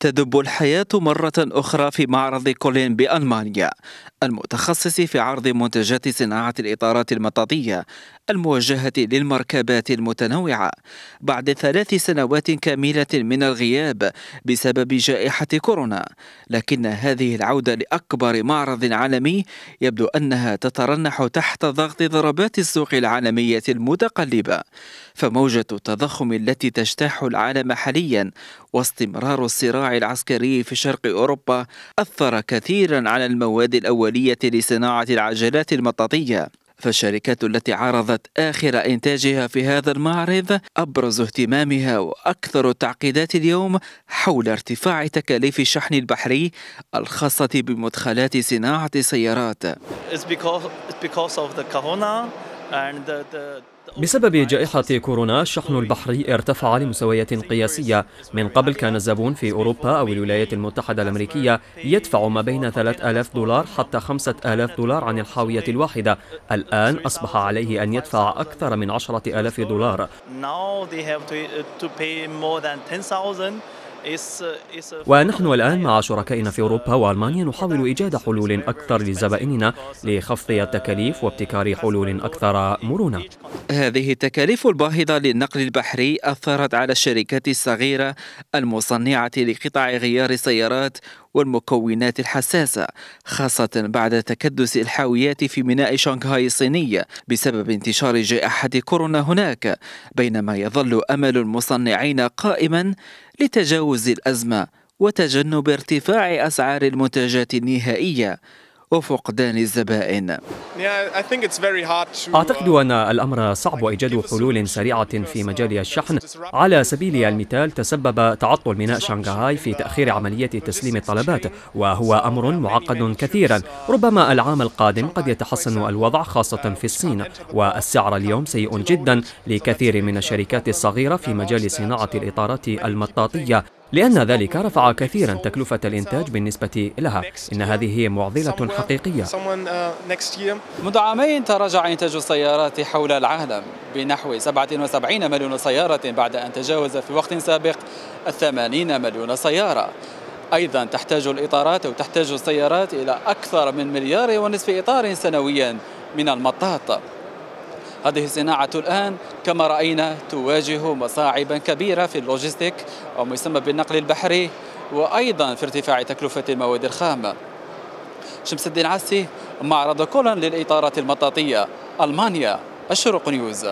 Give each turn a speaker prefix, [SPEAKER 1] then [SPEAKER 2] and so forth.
[SPEAKER 1] تدب الحياة مرة أخرى في معرض كولين بألمانيا المتخصص في عرض منتجات صناعة الإطارات المطاطية الموجهة للمركبات المتنوعة بعد ثلاث سنوات كاملة من الغياب بسبب جائحة كورونا لكن هذه العودة لأكبر معرض عالمي يبدو أنها تترنح تحت ضغط ضربات السوق العالمية المتقلبة فموجة التضخم التي تجتاح العالم حاليا واستمرار الصراع العسكري في شرق أوروبا أثر كثيرا على المواد الأولية لصناعة العجلات المطاطية فالشركات التي عرضت آخر إنتاجها في هذا المعرض أبرز اهتمامها وأكثر التعقيدات اليوم حول ارتفاع تكاليف الشحن البحري الخاصة بمدخلات صناعة السيارات.
[SPEAKER 2] It's because, it's because of the corona.
[SPEAKER 3] بسبب جائحة كورونا الشحن البحري ارتفع لمستويات قياسية من قبل كان الزبون في أوروبا أو الولايات المتحدة الأمريكية يدفع ما بين 3000 دولار حتى 5000 دولار عن الحاوية الواحدة الآن أصبح عليه أن يدفع أكثر من 10000 دولار ونحن الآن مع شركائنا في أوروبا وألمانيا نحاول إيجاد حلول أكثر لزبائننا لخفض التكاليف وابتكار حلول أكثر مرونة هذه التكاليف
[SPEAKER 1] الباهظة للنقل البحري أثرت على الشركات الصغيرة المصنعة لقطع غيار السيارات والمكونات الحساسة خاصة بعد تكدس الحاويات في ميناء شنغهاي الصينية بسبب انتشار جائحة كورونا هناك بينما يظل أمل المصنعين قائما لتجاوز الأزمة وتجنب ارتفاع أسعار المنتجات النهائية وفقدان
[SPEAKER 3] الزبائن أعتقد uh, أن الأمر صعب إيجاد حلول سريعة في مجال الشحن على سبيل المثال تسبب تعطل ميناء شانغهاي في تأخير عملية تسليم الطلبات وهو أمر معقد كثيرا ربما العام القادم قد يتحسن الوضع خاصة في الصين والسعر اليوم سيء جدا لكثير من الشركات الصغيرة في مجال صناعة الإطارات المطاطية لأن ذلك رفع كثيرا تكلفة الإنتاج بالنسبة لها إن هذه معضلة حقيقية uh,
[SPEAKER 4] منذ عامين تراجع إنتاج السيارات حول العالم بنحو 77 مليون سيارة بعد أن تجاوز في وقت سابق 80 مليون سيارة أيضا تحتاج الإطارات أو تحتاج السيارات إلى أكثر من مليار ونصف إطار سنويا من المطاط هذه الصناعة الآن كما رأينا تواجه مصاعبا كبيرة في اللوجستيك أو ما يسمى بالنقل البحري وأيضا في ارتفاع تكلفة المواد الخام شمس الدين عسي معرض كولن للإطارات المطاطية ألمانيا الشرق نيوز